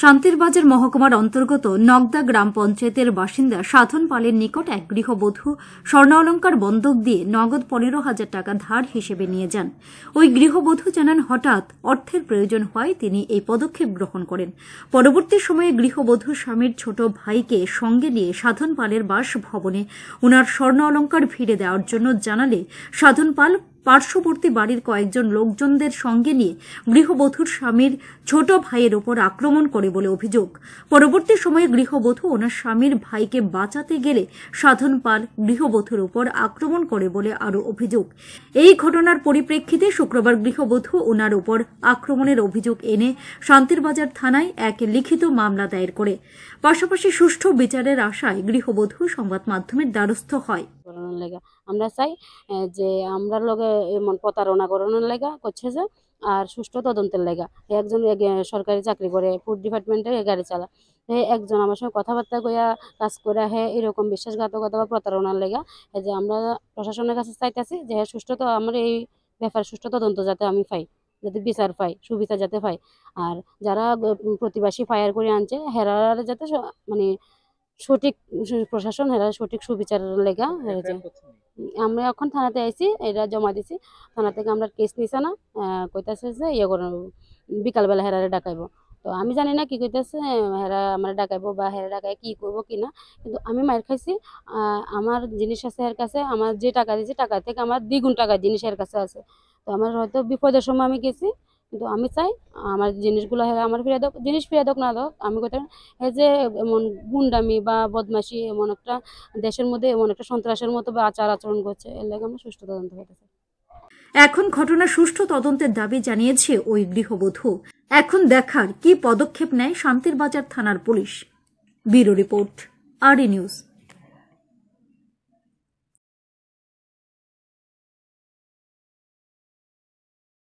শান্তিরবাজার মহকুমার অন্তর্গত নগদা গ্রাম পঞ্চায়েতের বাসিন্দা সাধন পালের নিকট এক গৃহবধূ স্বর্ণালঙ্কার বন্ধক দিয়ে নগদ পনেরো হাজার টাকা ধার হিসেবে নিয়ে যান ওই গৃহবধূ জানান হঠাৎ অর্থের প্রয়োজন হয় তিনি এই পদক্ষেপ গ্রহণ করেন পরবর্তী সময়ে গৃহবধূ স্বামীর ছোট ভাইকে সঙ্গে নিয়ে সাধন পালের বাস ভবনে ওনার স্বর্ণ অলঙ্কার ফিরে দেওয়ার জন্য জানালে সাধন পাল পার্শ্ববর্তী বাড়ির কয়েকজন লোকজনদের সঙ্গে নিয়ে গৃহবধূর স্বামীর ছোট ভাইয়ের ওপর আক্রমণ করে বলে অভিযোগ পরবর্তী সময়ে গৃহবধূ ওনার স্বামীর ভাইকে বাঁচাতে গেলে সাধন পাল গৃহবধূর ওপর আক্রমণ করে বলে আরও অভিযোগ এই ঘটনার পরিপ্রেক্ষিতে শুক্রবার গৃহবধূ ওনার ওপর আক্রমণের অভিযোগ এনে শান্তিরবাজার থানায় এক লিখিত মামলা দায়ের করে পাশাপাশি সুষ্ঠু বিচারের আশায় গৃহবধূ সংবাদ মাধ্যমের দ্বারস্থ হয় করার লেগা আমরা চাই যে আমরা লগে এমন প্রতারণা করানোর লেগা করছে যে আর সুষ্ঠু তদন্তের লেগা একজন সরকারি চাকরি করে ফুড ডিপার্টমেন্টে গাড়ি চালা হে একজন আমার সঙ্গে কথাবার্তা কইয়া কাজ করে হে এরকম বিশ্বাসঘাতকতা বা প্রতারণার লেগা যে আমরা প্রশাসনের কাছে চাইতেছি যে হ্যাঁ সুষ্ঠু তো আমার এই ব্যাপার সুষ্ঠু তদন্ত যাতে আমি পাই যাতে বিচার পাই সুবিচার যাতে পাই আর যারা প্রতিবাসী ফায়ার করে আনছে হেরার যাতে মানে সঠিক প্রশাসন এরা সঠিক সুবিচারের লেগা হয়েছে আমরা এখন থানাতে আইছি এরা জমা দিছি থানা থেকে আমরা কেস নিছে না কইতাছে যে ইয়ে করে বিকালবেলা হেরারে ডাকাইব তো আমি জানি না কি কইতেছে হেরা আমার ডাকাইবো বা হেরা ডাকাই কি করবো কি না কিন্তু আমি মার খাইছি আমার জিনিস আছে এর কাছে আমার যে টাকা দিয়েছি টাকা থেকে আমার দ্বিগুণ টাকা জিনিস এর কাছে আছে তো আমার হয়তো বিপদের সময় আমি গেছি কিন্তু আমি চাই আমার জিনিসগুলো আমার ফিরে দোক জিনিস ফিরে দোক না দোক আমি কোথাও এই যে এমন গুন্ডামি বা বদমাসি এমন একটা দেশের মধ্যে এমন একটা সন্ত্রাসের মতো বা আচার আচরণ করছে এর লাগে আমার সুষ্ঠু তদন্ত করতে চাই এখন ঘটনা সুষ্ঠু তদন্তের দাবি জানিয়েছে ওই গৃহবধূ এখন দেখার কি পদক্ষেপ নেয় শান্তির বাজার থানার পুলিশ ব্যুরো রিপোর্ট আর নিউজ